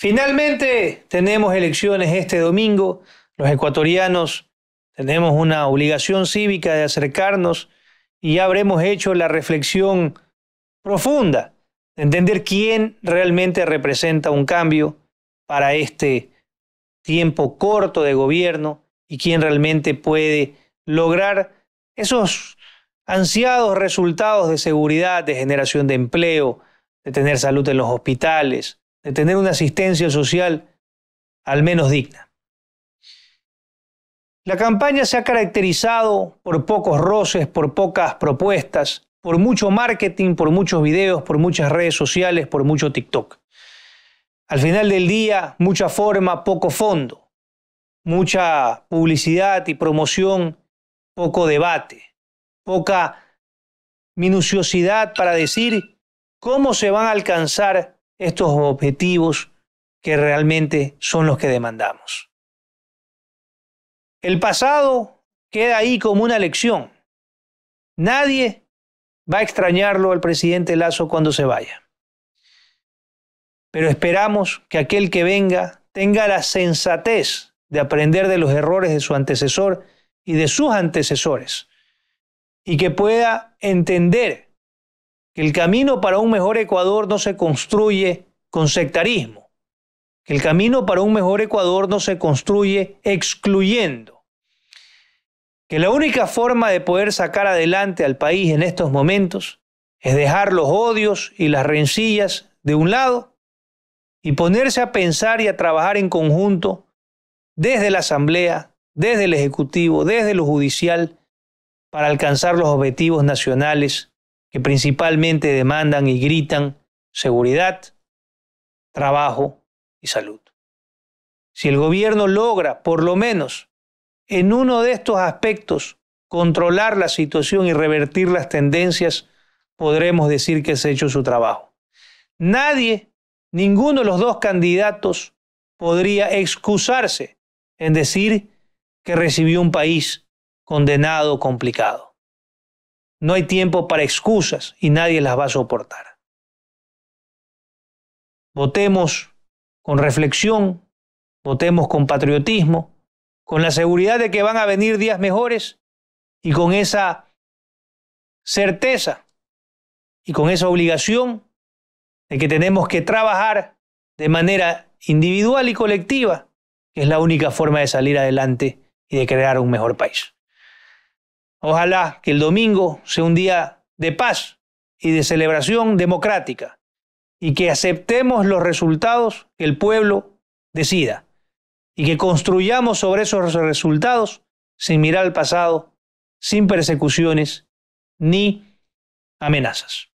Finalmente, tenemos elecciones este domingo. Los ecuatorianos tenemos una obligación cívica de acercarnos y ya habremos hecho la reflexión profunda de entender quién realmente representa un cambio para este tiempo corto de gobierno y quién realmente puede lograr esos ansiados resultados de seguridad, de generación de empleo, de tener salud en los hospitales, de tener una asistencia social al menos digna. La campaña se ha caracterizado por pocos roces, por pocas propuestas, por mucho marketing, por muchos videos, por muchas redes sociales, por mucho TikTok. Al final del día, mucha forma, poco fondo, mucha publicidad y promoción, poco debate, poca minuciosidad para decir cómo se van a alcanzar estos objetivos que realmente son los que demandamos. El pasado queda ahí como una lección. Nadie va a extrañarlo al presidente Lazo cuando se vaya. Pero esperamos que aquel que venga tenga la sensatez de aprender de los errores de su antecesor y de sus antecesores y que pueda entender que el camino para un mejor Ecuador no se construye con sectarismo. que El camino para un mejor Ecuador no se construye excluyendo. Que la única forma de poder sacar adelante al país en estos momentos es dejar los odios y las rencillas de un lado y ponerse a pensar y a trabajar en conjunto desde la Asamblea, desde el Ejecutivo, desde lo Judicial, para alcanzar los objetivos nacionales que principalmente demandan y gritan seguridad, trabajo y salud. Si el gobierno logra, por lo menos, en uno de estos aspectos, controlar la situación y revertir las tendencias, podremos decir que se ha hecho su trabajo. Nadie, ninguno de los dos candidatos, podría excusarse en decir que recibió un país condenado, complicado. No hay tiempo para excusas y nadie las va a soportar. Votemos con reflexión, votemos con patriotismo, con la seguridad de que van a venir días mejores y con esa certeza y con esa obligación de que tenemos que trabajar de manera individual y colectiva, que es la única forma de salir adelante y de crear un mejor país. Ojalá que el domingo sea un día de paz y de celebración democrática y que aceptemos los resultados que el pueblo decida y que construyamos sobre esos resultados sin mirar al pasado, sin persecuciones ni amenazas.